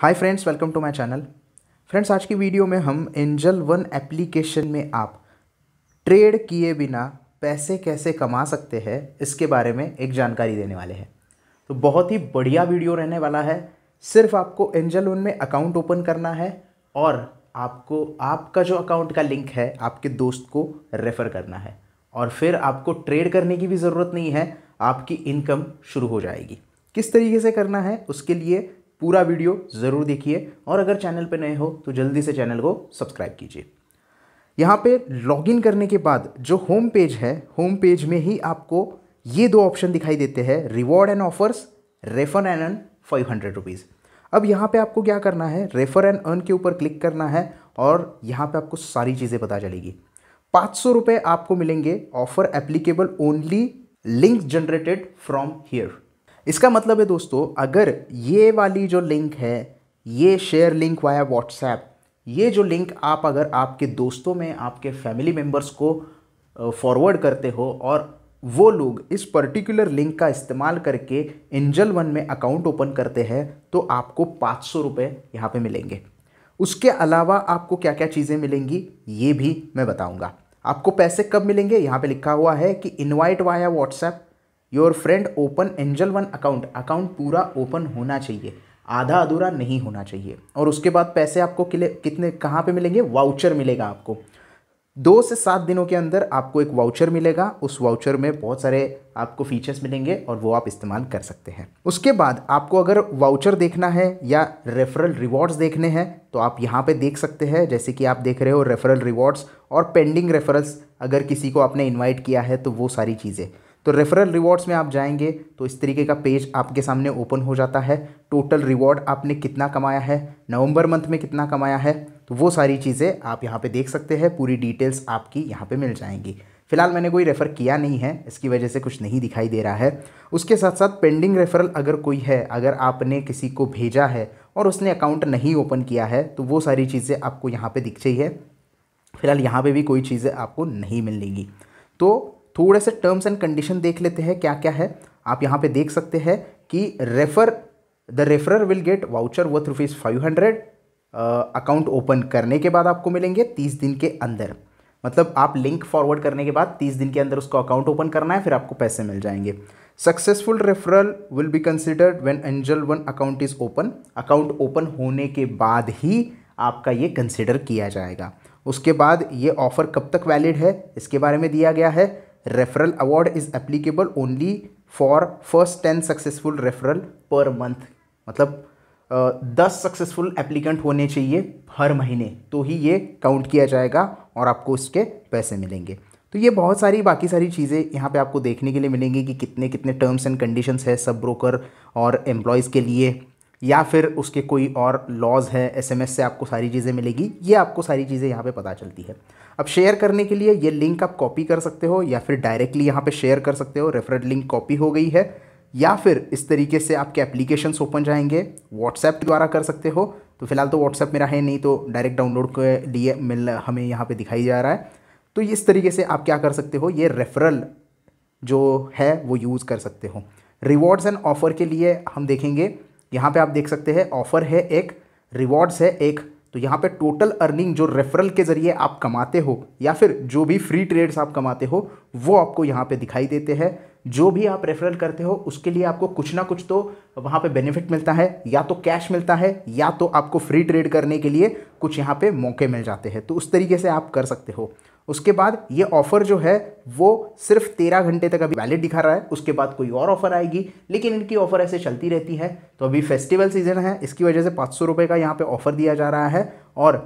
hi friends welcome to my channel friends आज की video में हम एंजल वन एप्लीकेशन में आप ट्रेड किए बिना पैसे कैसे कमा सकते हैं इसके बारे में एक जानकारी देने वाले हैं तो बहुत ही बढ़िया वीडियो रहने वाला है सिर्फ आपको एंजल वन में अकाउंट ओपन करना है और आपको आपका जो अकाउंट का लिंक है आपके दोस्त को रेफ़र करना है और फिर आपको ट्रेड करने की भी ज़रूरत नहीं है आपकी इनकम शुरू हो जाएगी किस तरीके से करना है उसके लिए पूरा वीडियो ज़रूर देखिए और अगर चैनल पर नए हो तो जल्दी से चैनल को सब्सक्राइब कीजिए यहाँ पे लॉगिन करने के बाद जो होम पेज है होम पेज में ही आपको ये दो ऑप्शन दिखाई देते हैं reward and offers refer and earn five hundred rupees अब यहाँ पे आपको क्या करना है रेफर एंड अर्न के ऊपर क्लिक करना है और यहाँ पे आपको सारी चीज़ें पता चलेगी पाँच सौ रुपये आपको मिलेंगे offer applicable only link generated from here इसका मतलब है दोस्तों अगर ये वाली जो लिंक है ये शेयर लिंक वाया व्हाट्सएप ये जो लिंक आप अगर आपके दोस्तों में आपके फैमिली मेम्बर्स को फॉरवर्ड करते हो और वो लोग इस पर्टिकुलर लिंक का इस्तेमाल करके एंजल वन में अकाउंट ओपन करते हैं तो आपको पाँच सौ रुपये यहाँ पर मिलेंगे उसके अलावा आपको क्या क्या चीज़ें मिलेंगी ये भी मैं बताऊँगा आपको पैसे कब मिलेंगे यहाँ पे लिखा हुआ है कि invite via WhatsApp your friend open Angel One account account पूरा ओपन होना चाहिए आधा अधूरा नहीं होना चाहिए और उसके बाद पैसे आपको किले कितने कहाँ पे मिलेंगे वाउचर मिलेगा आपको दो से सात दिनों के अंदर आपको एक वाउचर मिलेगा उस वाउचर में बहुत सारे आपको फीचर्स मिलेंगे और वो आप इस्तेमाल कर सकते हैं उसके बाद आपको अगर वाउचर देखना है या रेफरल रिवॉर्ड्स देखने हैं तो आप यहाँ पे देख सकते हैं जैसे कि आप देख रहे हो रेफरल रिवॉर्ड्स और पेंडिंग रेफरल्स अगर किसी को आपने इन्वाइट किया है तो वो सारी चीज़ें तो रेफरल रिवॉर्ड्स में आप जाएंगे तो इस तरीके का पेज आपके सामने ओपन हो जाता है टोटल रिवॉर्ड आपने कितना कमाया है नवंबर मंथ में कितना कमाया है तो वो सारी चीज़ें आप यहाँ पे देख सकते हैं पूरी डिटेल्स आपकी यहाँ पे मिल जाएंगी फिलहाल मैंने कोई रेफ़र किया नहीं है इसकी वजह से कुछ नहीं दिखाई दे रहा है उसके साथ साथ पेंडिंग रेफरल अगर कोई है अगर आपने किसी को भेजा है और उसने अकाउंट नहीं ओपन किया है तो वो सारी चीज़ें आपको यहाँ पर दिख चाहिए फिलहाल यहाँ पर भी कोई चीज़ें आपको नहीं मिलेंगी तो थोड़े से टर्म्स एंड कंडीशन देख लेते हैं क्या क्या है आप यहाँ पे देख सकते हैं कि refer the referrer will get voucher worth rupees five hundred account open करने के बाद आपको मिलेंगे तीस दिन के अंदर मतलब आप लिंक फॉरवर्ड करने के बाद तीस दिन के अंदर उसको अकाउंट ओपन करना है फिर आपको पैसे मिल जाएंगे successful referral will be considered when Angel One account is open account open होने के बाद ही आपका ये कंसिडर किया जाएगा उसके बाद ये ऑफ़र कब तक वैलिड है इसके बारे में दिया गया है referral award is applicable only for first ten successful referral per month मतलब दस सक्सेसफुल एप्लीकेंट होने चाहिए हर महीने तो ही ये काउंट किया जाएगा और आपको उसके पैसे मिलेंगे तो ये बहुत सारी बाकी सारी चीज़ें यहाँ पे आपको देखने के लिए मिलेंगी कि कितने कितने टर्म्स एंड कंडीशंस है सब ब्रोकर और एम्प्लॉयज़ के लिए या फिर उसके कोई और लॉज है एसएमएस से आपको सारी चीज़ें मिलेगी ये आपको सारी चीज़ें यहाँ पे पता चलती है अब शेयर करने के लिए ये लिंक आप कॉपी कर सकते हो या फिर डायरेक्टली यहाँ पे शेयर कर सकते हो रेफरेड लिंक कॉपी हो गई है या फिर इस तरीके से आपके एप्लीकेशन ओपन जाएंगे व्हाट्सएप द्वारा कर सकते हो तो फिलहाल तो व्हाट्सएप मेरा है नहीं तो डायरेक्ट डाउनलोड के लिए मिल हमें यहाँ पर दिखाई जा रहा है तो इस तरीके से आप क्या कर सकते हो ये रेफरल जो है वो यूज़ कर सकते हो रिवॉर्ड्स एंड ऑफ़र के लिए हम देखेंगे यहाँ पे आप देख सकते हैं ऑफर है एक रिवॉर्ड्स है एक तो यहाँ पे टोटल अर्निंग जो रेफरल के जरिए आप कमाते हो या फिर जो भी फ्री ट्रेड्स आप कमाते हो वो आपको यहाँ पे दिखाई देते हैं जो भी आप रेफरल करते हो उसके लिए आपको कुछ ना कुछ तो वहाँ पे बेनिफिट मिलता है या तो कैश मिलता है या तो आपको फ्री ट्रेड करने के लिए कुछ यहाँ पे मौके मिल जाते हैं तो उस तरीके से आप कर सकते हो उसके बाद ये ऑफर जो है वो सिर्फ तेरह घंटे तक अभी वैलिड दिखा रहा है उसके बाद कोई और ऑफर आएगी लेकिन इनकी ऑफर ऐसे चलती रहती है तो अभी फेस्टिवल सीजन है इसकी वजह से पाँच सौ रुपये का यहाँ पे ऑफर दिया जा रहा है और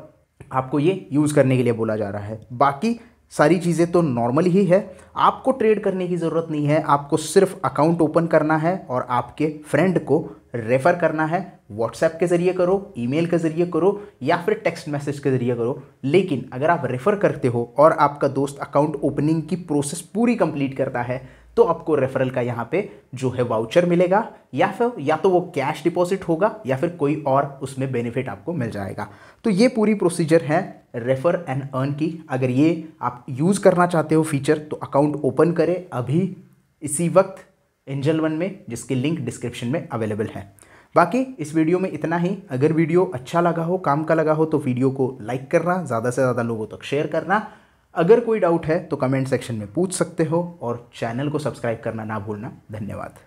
आपको ये यूज़ करने के लिए बोला जा रहा है बाकी सारी चीज़ें तो नॉर्मल ही है आपको ट्रेड करने की ज़रूरत नहीं है आपको सिर्फ अकाउंट ओपन करना है और आपके फ्रेंड को रेफ़र करना है व्हाट्सएप के ज़रिए करो ईमेल के ज़रिए करो या फिर टेक्स्ट मैसेज के ज़रिए करो लेकिन अगर आप रेफ़र करते हो और आपका दोस्त अकाउंट ओपनिंग की प्रोसेस पूरी कंप्लीट करता है तो आपको रेफरल का यहाँ पे जो है वाउचर मिलेगा या फिर या तो वो कैश डिपॉजिट होगा या फिर कोई और उसमें बेनिफिट आपको मिल जाएगा तो ये पूरी प्रोसीजर है रेफर एंड अर्न की अगर ये आप यूज़ करना चाहते हो फीचर तो अकाउंट ओपन करें अभी इसी वक्त एंजल वन में जिसकी लिंक डिस्क्रिप्शन में अवेलेबल है बाकी इस वीडियो में इतना ही अगर वीडियो अच्छा लगा हो काम का लगा हो तो वीडियो को लाइक करना ज़्यादा से ज़्यादा लोगों तक शेयर करना अगर कोई डाउट है तो कमेंट सेक्शन में पूछ सकते हो और चैनल को सब्सक्राइब करना ना भूलना धन्यवाद